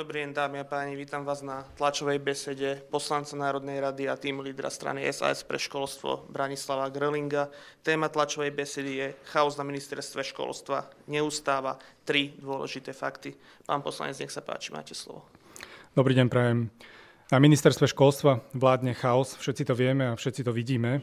Dobrý deň, dámy a páni, vítam vás na tlačovej besede poslanca Národnej rady a tým lídra strany SAS pre školstvo Branislava Grlinga. Téma tlačovej besedy je chaos na ministerstve školstva neustáva. Tri dôležité fakty. Pán poslanec, nech sa páči, máte slovo. Dobrý deň, prajem. Na ministerstve školstva vládne chaos, všetci to vieme a všetci to vidíme.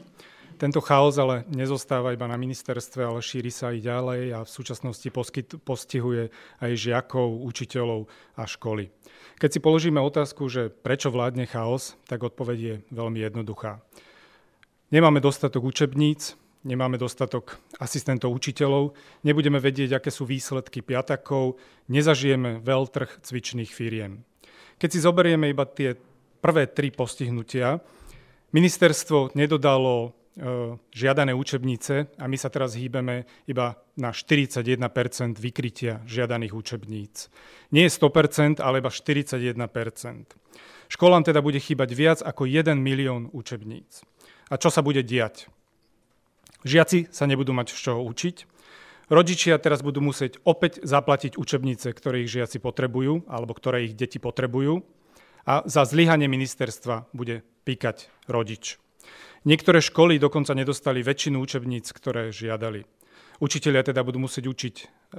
Tento chaos ale nezostáva iba na ministerstve, ale šíri sa aj ďalej a v súčasnosti poskyt, postihuje aj žiakov, učiteľov a školy. Keď si položíme otázku, že prečo vládne chaos, tak odpoveď je veľmi jednoduchá. Nemáme dostatok učebníc, nemáme dostatok asistentov učiteľov, nebudeme vedieť, aké sú výsledky piatakov, nezažijeme veľtrh cvičných firiem. Keď si zoberieme iba tie prvé tri postihnutia, ministerstvo nedodalo E, žiadané učebnice a my sa teraz hýbeme iba na 41% vykrytia žiadaných učebníc. Nie 100%, ale iba 41%. Školám teda bude chýbať viac ako 1 milión učebníc. A čo sa bude diať? Žiaci sa nebudú mať z čoho učiť, Rodičia teraz budú musieť opäť zaplatiť učebnice, ktoré ich žiaci potrebujú alebo ktoré ich deti potrebujú a za zlyhanie ministerstva bude píkať rodič. Niektoré školy dokonca nedostali väčšinu učebníc, ktoré žiadali. Učitelia teda budú musieť učiť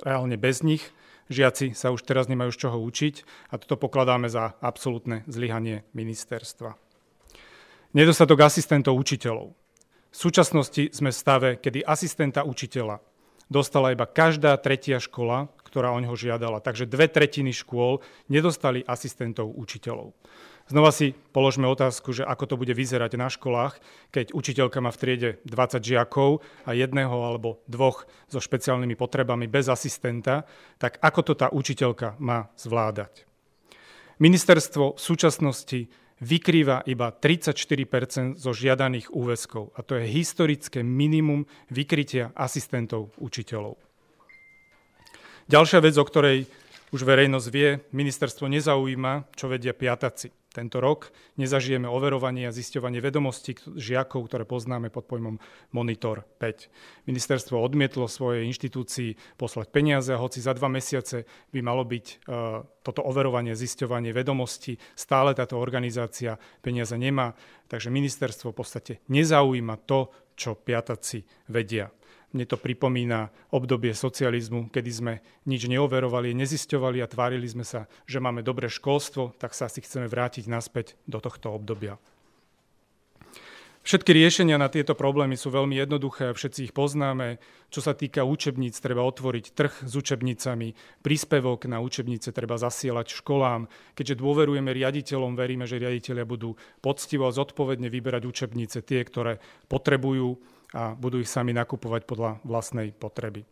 reálne bez nich, žiaci sa už teraz nemajú z čoho učiť a toto pokladáme za absolútne zlyhanie ministerstva. Nedostatok asistentov učiteľov. V súčasnosti sme v stave, kedy asistenta učiteľa dostala iba každá tretia škola, ktorá o ňoho žiadala. Takže dve tretiny škôl nedostali asistentov učiteľov. Znova si položme otázku, že ako to bude vyzerať na školách, keď učiteľka má v triede 20 žiakov a jedného alebo dvoch so špeciálnymi potrebami bez asistenta, tak ako to tá učiteľka má zvládať. Ministerstvo v súčasnosti vykrýva iba 34 zo žiadaných úväzkov a to je historické minimum vykrytia asistentov učiteľov. Ďalšia vec, o ktorej už verejnosť vie, ministerstvo nezaujíma, čo vedia piataci tento rok nezažijeme overovanie a zisťovanie vedomostí žiakov, ktoré poznáme pod pojmom Monitor 5. Ministerstvo odmietlo svojej inštitúcii poslať peniaze a hoci za dva mesiace by malo byť e, toto overovanie, a zisťovanie vedomostí, stále táto organizácia peniaze nemá, takže ministerstvo v podstate nezaujíma to, čo piataci vedia. Mne to pripomína obdobie socializmu, kedy sme nič neoverovali, nezisťovali a tvárili sme sa, že máme dobré školstvo, tak sa si chceme vrátiť naspäť do tohto obdobia. Všetky riešenia na tieto problémy sú veľmi jednoduché a všetci ich poznáme. Čo sa týka učebníc, treba otvoriť trh s učebnicami, príspevok na učebnice treba zasielať školám. Keďže dôverujeme riaditeľom, veríme, že riaditeľia budú poctivo a zodpovedne vyberať učebnice tie, ktoré potrebujú a budú ich sami nakupovať podľa vlastnej potreby.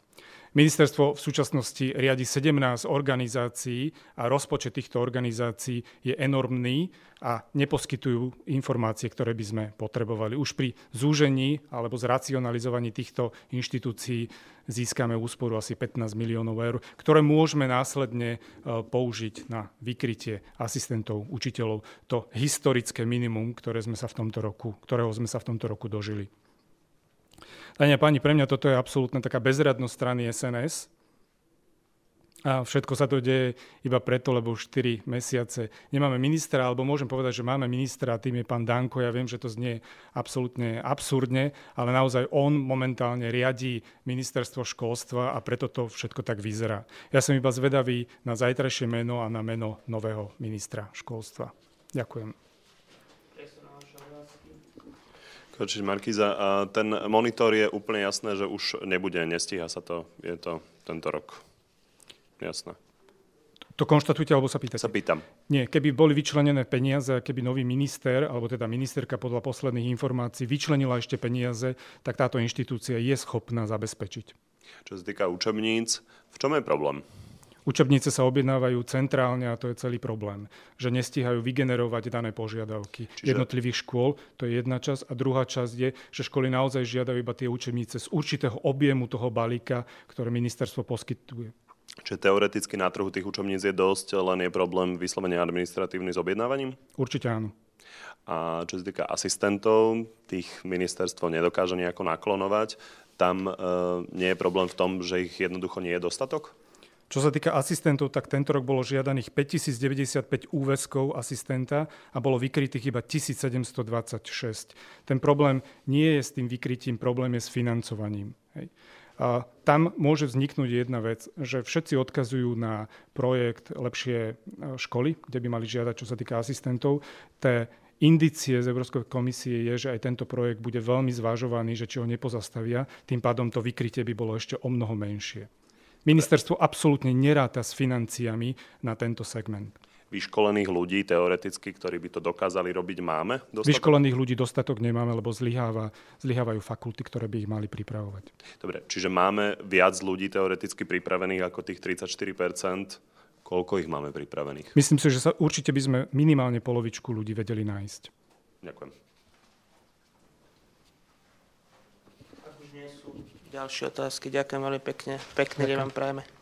Ministerstvo v súčasnosti riadi 17 organizácií a rozpočet týchto organizácií je enormný a neposkytujú informácie, ktoré by sme potrebovali. Už pri zúžení alebo zracionalizovaní týchto inštitúcií získame úsporu asi 15 miliónov eur, ktoré môžeme následne e, použiť na vykrytie asistentov, učiteľov, to historické minimum, ktoré sme sa v tomto roku, ktorého sme sa v tomto roku dožili. Dania a páni, pre mňa toto je absolútna taká bezradnosť strany SNS. A všetko sa to deje iba preto, lebo 4 mesiace nemáme ministra, alebo môžem povedať, že máme ministra, tým je pán Danko. Ja viem, že to znie absolútne absurdne, ale naozaj on momentálne riadí ministerstvo školstva a preto to všetko tak vyzerá. Ja som iba zvedavý na zajtrajšie meno a na meno nového ministra školstva. Ďakujem. skočiť Markíza. A ten monitor je úplne jasné, že už nebude, nestíha sa to, je to tento rok. Jasné. To konštatujte, alebo sa pýtate? Sa pýtam. Nie, keby boli vyčlenené peniaze, keby nový minister, alebo teda ministerka podľa posledných informácií vyčlenila ešte peniaze, tak táto inštitúcia je schopná zabezpečiť. Čo sa týka učebníc, v čom je problém? Učebnice sa objednávajú centrálne a to je celý problém, že nestíhajú vygenerovať dané požiadavky Čiže... jednotlivých škôl. To je jedna časť. A druhá časť je, že školy naozaj žiadajú iba tie učebnice z určitého objemu toho balíka, ktoré ministerstvo poskytuje. Čiže teoreticky na trhu tých učebníc je dosť, len je problém vyslovene administratívny s objednávaním? Určite áno. A čo sa týka asistentov, tých ministerstvo nedokáže nejako naklonovať. Tam e, nie je problém v tom, že ich jednoducho nie je dostatok? Čo sa týka asistentov, tak tento rok bolo žiadaných 5095 úväzkov asistenta a bolo vykrytých iba 1726. Ten problém nie je s tým vykrytím, problém je s financovaním. Hej. A tam môže vzniknúť jedna vec, že všetci odkazujú na projekt lepšie e, školy, kde by mali žiadať, čo sa týka asistentov. Té indicie z Európskej komisie je, že aj tento projekt bude veľmi zvažovaný, že či ho nepozastavia, tým pádom to vykrytie by bolo ešte o mnoho menšie. Ministerstvo absolútne neráta s financiami na tento segment. Vyškolených ľudí teoreticky, ktorí by to dokázali robiť, máme? Dostatok? Vyškolených ľudí dostatok nemáme, lebo zlyháva, zlyhávajú fakulty, ktoré by ich mali pripravovať. Dobre, čiže máme viac ľudí teoreticky pripravených ako tých 34 Koľko ich máme pripravených? Myslím si, že sa určite by sme minimálne polovičku ľudí vedeli nájsť. Ďakujem. Ak už nie sú ďalšie otázky. Ďakujem veľmi pekne. Pekný deň vám prajeme.